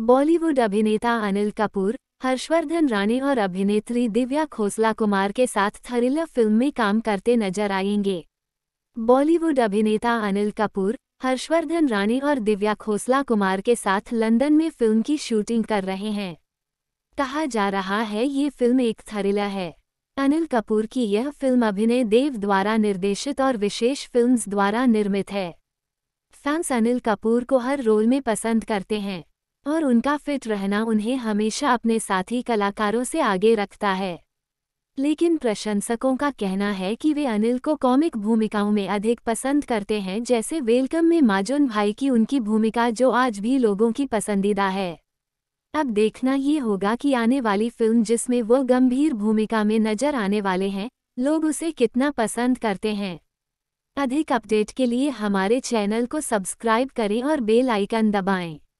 बॉलीवुड अभिनेता अनिल कपूर हर्षवर्धन रानी और अभिनेत्री दिव्या खोसला कुमार के साथ थरिलर फिल्म में काम करते नजर आएंगे बॉलीवुड अभिनेता अनिल कपूर हर्षवर्धन रानी और दिव्या खोसला कुमार के साथ लंदन में फिल्म की शूटिंग कर रहे हैं कहा जा रहा है ये फिल्म एक थरिलर है अनिल कपूर की यह फिल्म अभिनय देव द्वारा निर्देशित और विशेष फिल्म्स द्वारा निर्मित है फैंस अनिल कपूर को हर रोल में पसंद करते हैं और उनका फिट रहना उन्हें हमेशा अपने साथी कलाकारों से आगे रखता है लेकिन प्रशंसकों का कहना है कि वे अनिल को कॉमिक भूमिकाओं में अधिक पसंद करते हैं जैसे वेलकम में माजून भाई की उनकी भूमिका जो आज भी लोगों की पसंदीदा है अब देखना ये होगा कि आने वाली फिल्म जिसमें वो गंभीर भूमिका में नजर आने वाले हैं लोग उसे कितना पसंद करते हैं अधिक अपडेट के लिए हमारे चैनल को सब्सक्राइब करें और बेल आइकन दबाएं